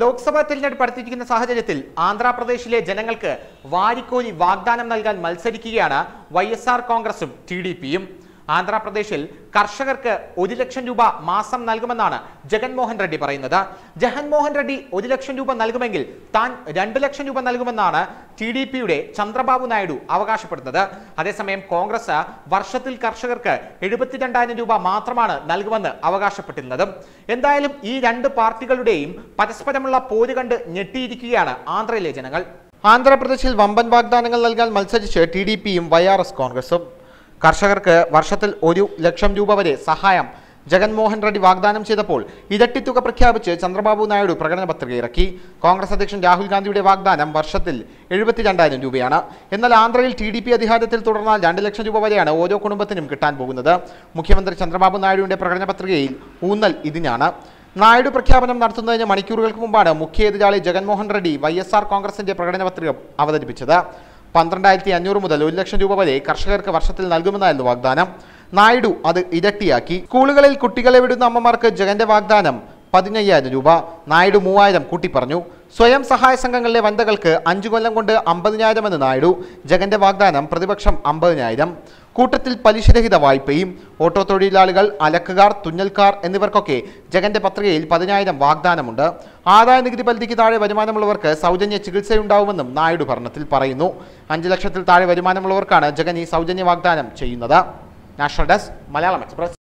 ലോക്സഭാ തെരഞ്ഞെടുപ്പ് അടുത്തിരിക്കുന്ന സാഹചര്യത്തിൽ ആന്ധ്രാപ്രദേശിലെ ജനങ്ങൾക്ക് വാരിക്കോലി വാഗ്ദാനം നൽകാൻ മത്സരിക്കുകയാണ് വൈ കോൺഗ്രസും ടി ആന്ധ്രാപ്രദേശിൽ കർഷകർക്ക് ഒരു ലക്ഷം രൂപ മാസം നൽകുമെന്നാണ് ജഗൻമോഹൻ റെഡ്ഡി പറയുന്നത് ജഗൻമോഹൻ റെഡ്ഡി ഒരു ലക്ഷം രൂപ നൽകുമെങ്കിൽ താൻ രണ്ടു ലക്ഷം രൂപ നൽകുമെന്നാണ് ടി ഡി പിയുടെ ചന്ദ്രബാബു നായിഡു അവകാശപ്പെടുന്നത് അതേസമയം കോൺഗ്രസ് വർഷത്തിൽ കർഷകർക്ക് എഴുപത്തിരണ്ടായിരം രൂപ മാത്രമാണ് നൽകുമെന്ന് അവകാശപ്പെട്ടിരുന്നത് എന്തായാലും ഈ രണ്ട് പാർട്ടികളുടെയും പരസ്പരമുള്ള പോര് കണ്ട് ഞെട്ടിയിരിക്കുകയാണ് ആന്ധ്രയിലെ ജനങ്ങൾ ആന്ധ്രാപ്രദേശിൽ വമ്പൻ വാഗ്ദാനങ്ങൾ നൽകാൻ മത്സരിച്ച് ടി ഡി പിയും വൈ ആർ എസ് കോൺഗ്രസും കർഷകർക്ക് വർഷത്തിൽ ഒരു ലക്ഷം രൂപ വരെ സഹായം ജഗൻമോഹൻ റെഡ്ഡി വാഗ്ദാനം ചെയ്തപ്പോൾ ഇരട്ടിത്തുക പ്രഖ്യാപിച്ച് ചന്ദ്രബാബു നായിഡു പ്രകടന പത്രിക ഇറക്കി കോൺഗ്രസ് അധ്യക്ഷൻ രാഹുൽ ഗാന്ധിയുടെ വാഗ്ദാനം വർഷത്തിൽ എഴുപത്തിരണ്ടായിരം രൂപയാണ് എന്നാൽ ആന്ധ്രയിൽ ടി ഡി പി അധികാരത്തിൽ തുടർന്നാൽ രണ്ട് ലക്ഷം രൂപ വരെയാണ് ഓരോ കുടുംബത്തിനും കിട്ടാൻ പോകുന്നത് മുഖ്യമന്ത്രി ചന്ദ്രബാബു നായിഡുവിന്റെ പ്രകടന പത്രികയിൽ ഊന്നൽ ഇതിനാണ് നായിഡു പ്രഖ്യാപനം നടത്തുന്നതിന് മണിക്കൂറുകൾക്ക് മുമ്പാണ് മുഖ്യ എതിരാളി Jaganmohan Reddy Y S R കോൺഗ്രസിന്റെ പ്രകടന പത്രിക അവതരിപ്പിച്ചത് പന്ത്രണ്ടായിരത്തി അഞ്ഞൂറ് മുതൽ ഒരു ലക്ഷം രൂപ വരെ കർഷകർക്ക് വർഷത്തിൽ നൽകുമെന്നായിരുന്നു വാഗ്ദാനം നായിഡു അത് ഇരട്ടിയാക്കി സ്കൂളുകളിൽ കുട്ടികളെ വിടുന്ന അമ്മമാർക്ക് ജഗന്റെ വാഗ്ദാനം പതിനയ്യായിരം രൂപ നായിഡു മൂവായിരം കൂട്ടി പറഞ്ഞു സ്വയം സഹായ സംഘങ്ങളിലെ വനിതകൾക്ക് അഞ്ചു കൊല്ലം കൊണ്ട് എന്ന് നായിഡു ജഗന്റെ വാഗ്ദാനം പ്രതിപക്ഷം അമ്പതിനായിരം കൂട്ടത്തിൽ പലിശരഹിത വായ്പയും ഓട്ടോ തൊഴിലാളികൾ അലക്കുകാർ തുന്നൽക്കാർ എന്നിവർക്കൊക്കെ ജഗന്റെ പത്രികയിൽ പതിനായിരം വാഗ്ദാനമുണ്ട് ആദായ നികുതി പരിധിക്ക് താഴെ വരുമാനമുള്ളവർക്ക് സൗജന്യ ചികിത്സയുണ്ടാവുമെന്നും നായിഡു ഭരണത്തിൽ പറയുന്നു അഞ്ചു ലക്ഷത്തിൽ താഴെ വരുമാനമുള്ളവർക്കാണ് ജഗൻ ഈ സൗജന്യ വാഗ്ദാനം ചെയ്യുന്നത് നാഷണൽ ഡെസ്ക് മലയാളം എക്സ്പ്രസ്